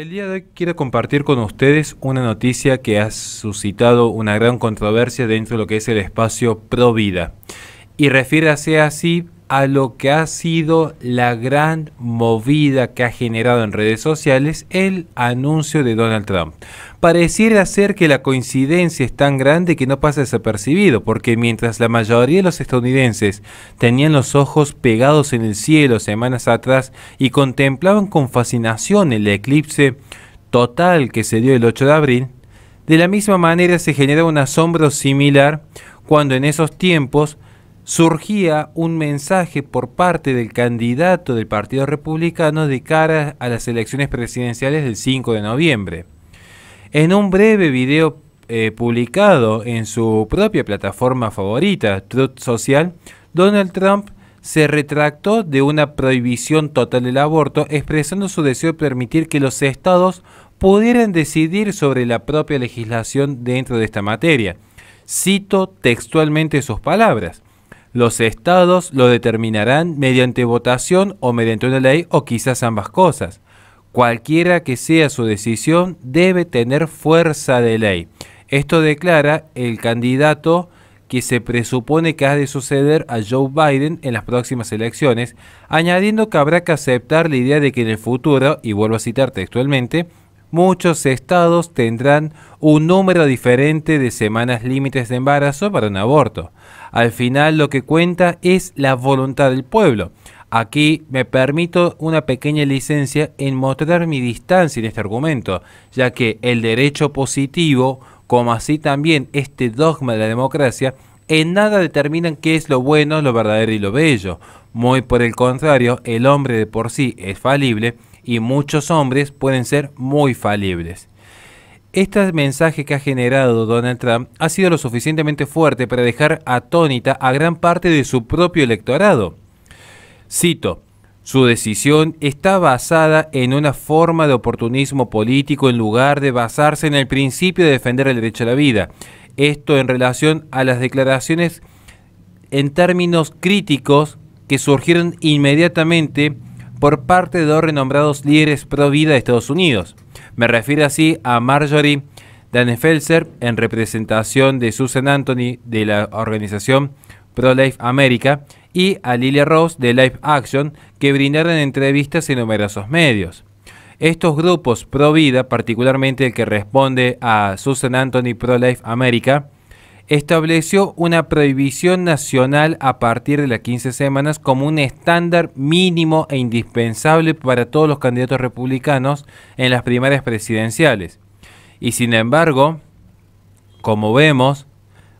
El día de hoy quiero compartir con ustedes una noticia que ha suscitado una gran controversia dentro de lo que es el espacio Pro Vida. Y refiérase así a lo que ha sido la gran movida que ha generado en redes sociales el anuncio de Donald Trump. Pareciera ser que la coincidencia es tan grande que no pasa desapercibido, porque mientras la mayoría de los estadounidenses tenían los ojos pegados en el cielo semanas atrás y contemplaban con fascinación el eclipse total que se dio el 8 de abril, de la misma manera se genera un asombro similar cuando en esos tiempos surgía un mensaje por parte del candidato del Partido Republicano de cara a las elecciones presidenciales del 5 de noviembre. En un breve video eh, publicado en su propia plataforma favorita, Truth Social, Donald Trump se retractó de una prohibición total del aborto, expresando su deseo de permitir que los estados pudieran decidir sobre la propia legislación dentro de esta materia. Cito textualmente sus palabras. Los estados lo determinarán mediante votación o mediante una ley o quizás ambas cosas. Cualquiera que sea su decisión debe tener fuerza de ley. Esto declara el candidato que se presupone que ha de suceder a Joe Biden en las próximas elecciones, añadiendo que habrá que aceptar la idea de que en el futuro, y vuelvo a citar textualmente, muchos estados tendrán un número diferente de semanas límites de embarazo para un aborto. Al final lo que cuenta es la voluntad del pueblo. Aquí me permito una pequeña licencia en mostrar mi distancia en este argumento, ya que el derecho positivo, como así también este dogma de la democracia, en nada determinan qué es lo bueno, lo verdadero y lo bello. Muy por el contrario, el hombre de por sí es falible y muchos hombres pueden ser muy falibles. Este mensaje que ha generado Donald Trump ha sido lo suficientemente fuerte para dejar atónita a gran parte de su propio electorado. Cito, su decisión está basada en una forma de oportunismo político en lugar de basarse en el principio de defender el derecho a la vida. Esto en relación a las declaraciones en términos críticos que surgieron inmediatamente por parte de dos renombrados líderes pro vida de Estados Unidos. Me refiero así a Marjorie Danefelser, en representación de Susan Anthony de la organización Pro Life America y a Lilia Rose de Life Action que brindaron entrevistas en numerosos medios. Estos grupos pro vida, particularmente el que responde a Susan Anthony Pro Life America, estableció una prohibición nacional a partir de las 15 semanas como un estándar mínimo e indispensable para todos los candidatos republicanos en las primarias presidenciales. Y sin embargo, como vemos,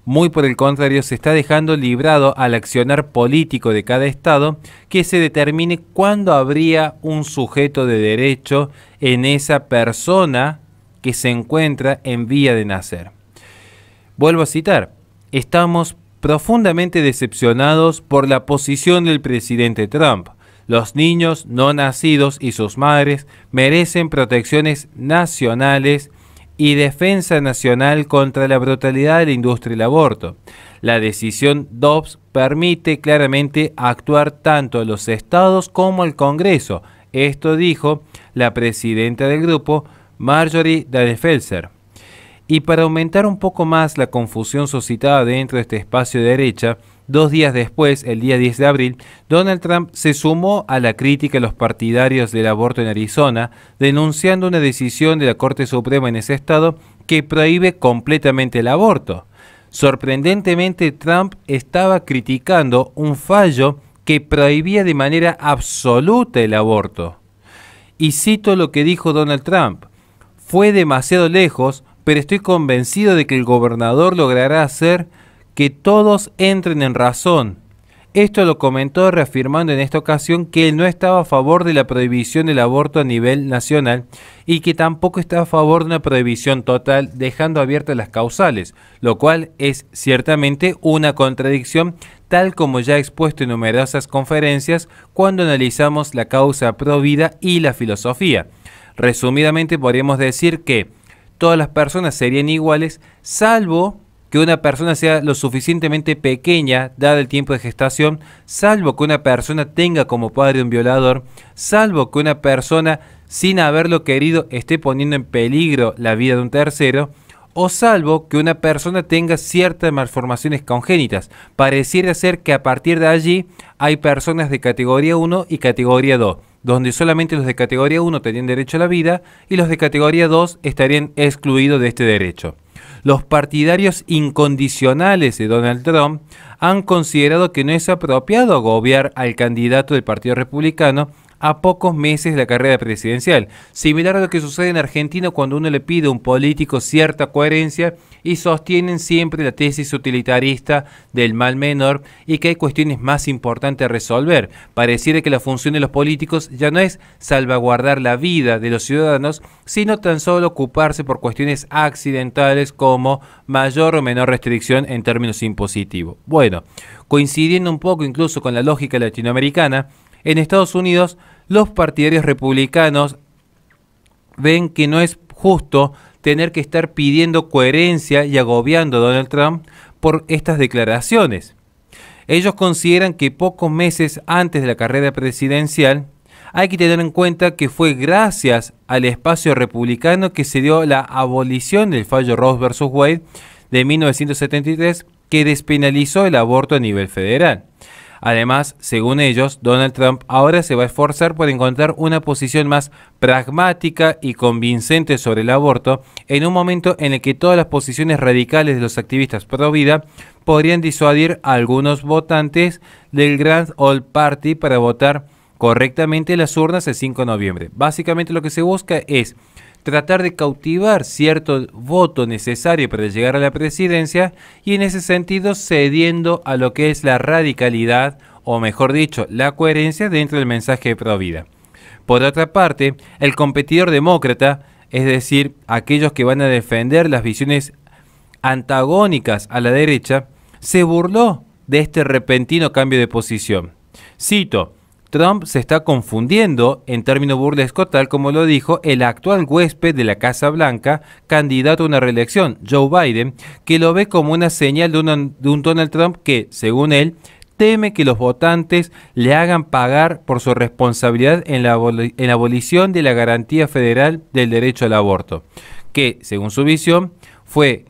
muy por el contrario, se está dejando librado al accionar político de cada Estado que se determine cuándo habría un sujeto de derecho en esa persona que se encuentra en vía de nacer. Vuelvo a citar, estamos profundamente decepcionados por la posición del presidente Trump. Los niños no nacidos y sus madres merecen protecciones nacionales y defensa nacional contra la brutalidad de la industria del aborto. La decisión Dobbs permite claramente actuar tanto a los estados como al Congreso. Esto dijo la presidenta del grupo, Marjorie Danefelser. Y para aumentar un poco más la confusión suscitada dentro de este espacio de derecha, dos días después, el día 10 de abril, Donald Trump se sumó a la crítica a los partidarios del aborto en Arizona, denunciando una decisión de la Corte Suprema en ese estado que prohíbe completamente el aborto. Sorprendentemente, Trump estaba criticando un fallo que prohibía de manera absoluta el aborto. Y cito lo que dijo Donald Trump. Fue demasiado lejos pero estoy convencido de que el gobernador logrará hacer que todos entren en razón. Esto lo comentó reafirmando en esta ocasión que él no estaba a favor de la prohibición del aborto a nivel nacional y que tampoco está a favor de una prohibición total dejando abiertas las causales, lo cual es ciertamente una contradicción tal como ya he expuesto en numerosas conferencias cuando analizamos la causa pro y la filosofía. Resumidamente podríamos decir que todas las personas serían iguales, salvo que una persona sea lo suficientemente pequeña, dado el tiempo de gestación, salvo que una persona tenga como padre un violador, salvo que una persona sin haberlo querido esté poniendo en peligro la vida de un tercero, o salvo que una persona tenga ciertas malformaciones congénitas. Pareciera ser que a partir de allí hay personas de categoría 1 y categoría 2 donde solamente los de categoría 1 tenían derecho a la vida y los de categoría 2 estarían excluidos de este derecho. Los partidarios incondicionales de Donald Trump han considerado que no es apropiado agobiar al candidato del Partido Republicano a pocos meses de la carrera presidencial, similar a lo que sucede en Argentina cuando uno le pide a un político cierta coherencia y sostienen siempre la tesis utilitarista del mal menor y que hay cuestiones más importantes a resolver. Pareciera que la función de los políticos ya no es salvaguardar la vida de los ciudadanos, sino tan solo ocuparse por cuestiones accidentales como mayor o menor restricción en términos impositivos. Bueno, coincidiendo un poco incluso con la lógica latinoamericana, en Estados Unidos, los partidarios republicanos ven que no es justo tener que estar pidiendo coherencia y agobiando a Donald Trump por estas declaraciones. Ellos consideran que pocos meses antes de la carrera presidencial, hay que tener en cuenta que fue gracias al espacio republicano que se dio la abolición del fallo Ross versus Wade de 1973 que despenalizó el aborto a nivel federal. Además, según ellos, Donald Trump ahora se va a esforzar por encontrar una posición más pragmática y convincente sobre el aborto en un momento en el que todas las posiciones radicales de los activistas pro vida podrían disuadir a algunos votantes del Grand Old Party para votar correctamente las urnas el 5 de noviembre. Básicamente lo que se busca es tratar de cautivar cierto voto necesario para llegar a la presidencia y en ese sentido cediendo a lo que es la radicalidad o mejor dicho, la coherencia dentro del mensaje de Provida. Por otra parte, el competidor demócrata, es decir, aquellos que van a defender las visiones antagónicas a la derecha, se burló de este repentino cambio de posición. Cito, Trump se está confundiendo, en término burlesco, tal como lo dijo el actual huésped de la Casa Blanca, candidato a una reelección, Joe Biden, que lo ve como una señal de, un Donald Trump que, según él, teme que los votantes le hagan pagar por su responsabilidad en la, en la abolición de la garantía federal del derecho al aborto, que, según su visión, fue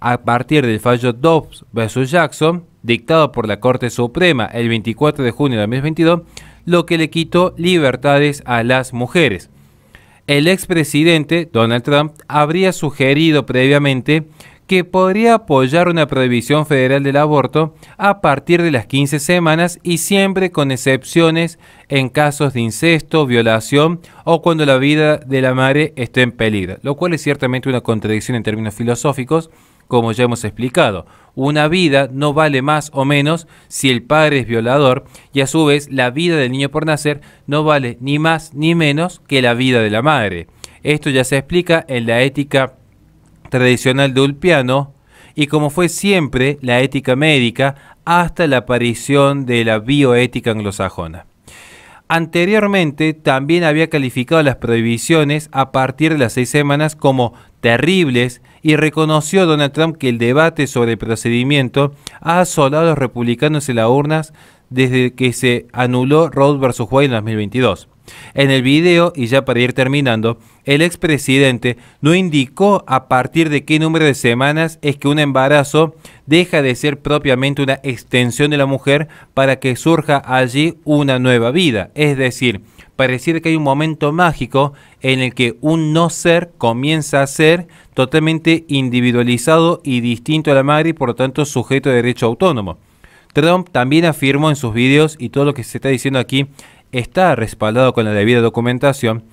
a partir del fallo Dobbs versus Jackson, dictado por la Corte Suprema el 24 de junio de 2022, lo que le quitó libertades a las mujeres. El expresidente Donald Trump habría sugerido previamente que podría apoyar una prohibición federal del aborto a partir de las 15 semanas y siempre con excepciones en casos de incesto, violación o cuando la vida de la madre esté en peligro, lo cual es ciertamente una contradicción en términos filosóficos, como ya hemos explicado. Una vida no vale más o menos si el padre es violador y a su vez la vida del niño por nacer no vale ni más ni menos que la vida de la madre. Esto ya se explica en la ética tradicional de Ulpiano y como fue siempre la ética médica hasta la aparición de la bioética anglosajona. Anteriormente también había calificado las prohibiciones a partir de las seis semanas como terribles y reconoció Donald Trump que el debate sobre el procedimiento ha asolado a los republicanos en las urnas desde que se anuló Roe vs. Wade en 2022. En el video, y ya para ir terminando, el expresidente no indicó a partir de qué número de semanas es que un embarazo deja de ser propiamente una extensión de la mujer para que surja allí una nueva vida. Es decir, pareciera que hay un momento mágico en el que un no ser comienza a ser totalmente individualizado y distinto a la madre y por lo tanto sujeto de derecho autónomo. Trump también afirmó en sus videos, y todo lo que se está diciendo aquí está respaldado con la debida documentación,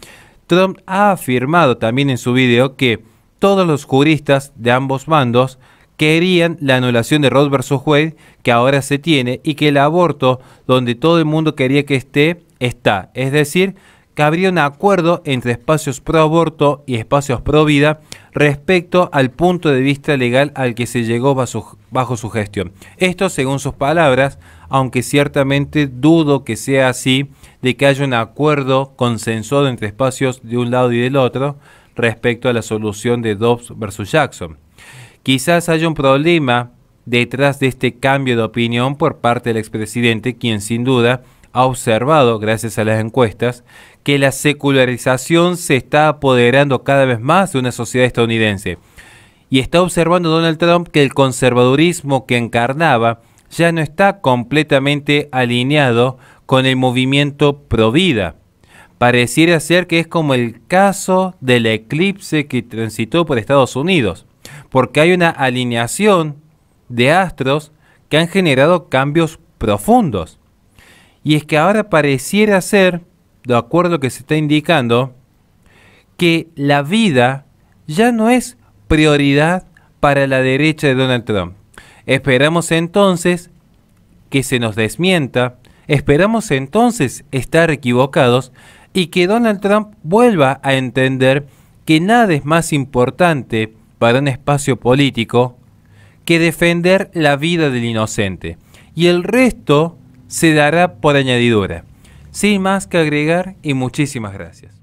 Trump ha afirmado también en su video que todos los juristas de ambos bandos querían la anulación de Roe vs. Wade que ahora se tiene y que el aborto donde todo el mundo quería que esté está. Es decir, que habría un acuerdo entre espacios pro aborto y espacios pro vida respecto al punto de vista legal al que se llegó bajo, bajo su gestión. Esto según sus palabras, aunque ciertamente dudo que sea así, de que haya un acuerdo consensuado entre espacios de un lado y del otro respecto a la solución de Dobbs versus Jackson. Quizás haya un problema detrás de este cambio de opinión por parte del expresidente, quien sin duda ha observado, gracias a las encuestas, que la secularización se está apoderando cada vez más de una sociedad estadounidense. Y está observando Donald Trump que el conservadurismo que encarnaba ya no está completamente alineado con el movimiento pro vida. Pareciera ser que es como el caso del eclipse que transitó por Estados Unidos, porque hay una alineación de astros que han generado cambios profundos. Y es que ahora pareciera ser de acuerdo que se está indicando, que la vida ya no es prioridad para la derecha de Donald Trump. Esperamos entonces que se nos desmienta, esperamos entonces estar equivocados y que Donald Trump vuelva a entender que nada es más importante para un espacio político que defender la vida del inocente. Y el resto se dará por añadidura. Sin más que agregar y muchísimas gracias.